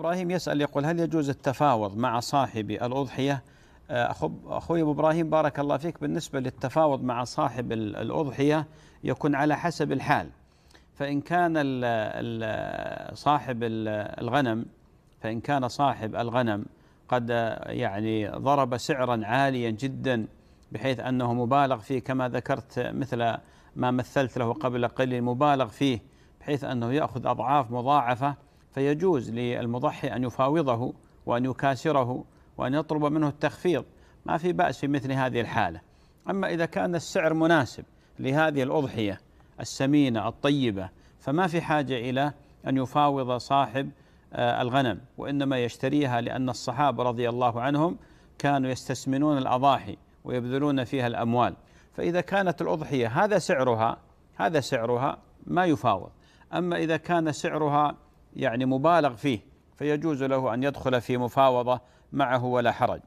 إبراهيم يسأل يقول هل يجوز التفاوض مع صاحب الأضحية آه، أخو أخوي أبو إبراهيم بارك الله فيك بالنسبة للتفاوض مع صاحب الأضحية يكون على حسب الحال فإن كان صاحب الغنم فإن كان صاحب الغنم قد يعني ضرب سعرا عاليا جدا بحيث أنه مبالغ فيه كما ذكرت مثل ما مثلت له قبل قليل مبالغ فيه بحيث أنه يأخذ أضعاف مضاعفة فيجوز للمضحي أن يفاوضه وأن يكاسره وأن يطلب منه التخفيض ما في بأس في مثل هذه الحالة أما إذا كان السعر مناسب لهذه الأضحية السمينة الطيبة فما في حاجة إلى أن يفاوض صاحب آه، الغنم وإنما يشتريها لأن الصحابة رضي الله عنهم كانوا يستسمنون الأضاحي ويبذلون فيها الأموال فإذا كانت الأضحية هذا سعرها هذا سعرها ما يفاوض أما إذا كان سعرها يعني مبالغ فيه فيجوز له أن يدخل في مفاوضة معه ولا حرج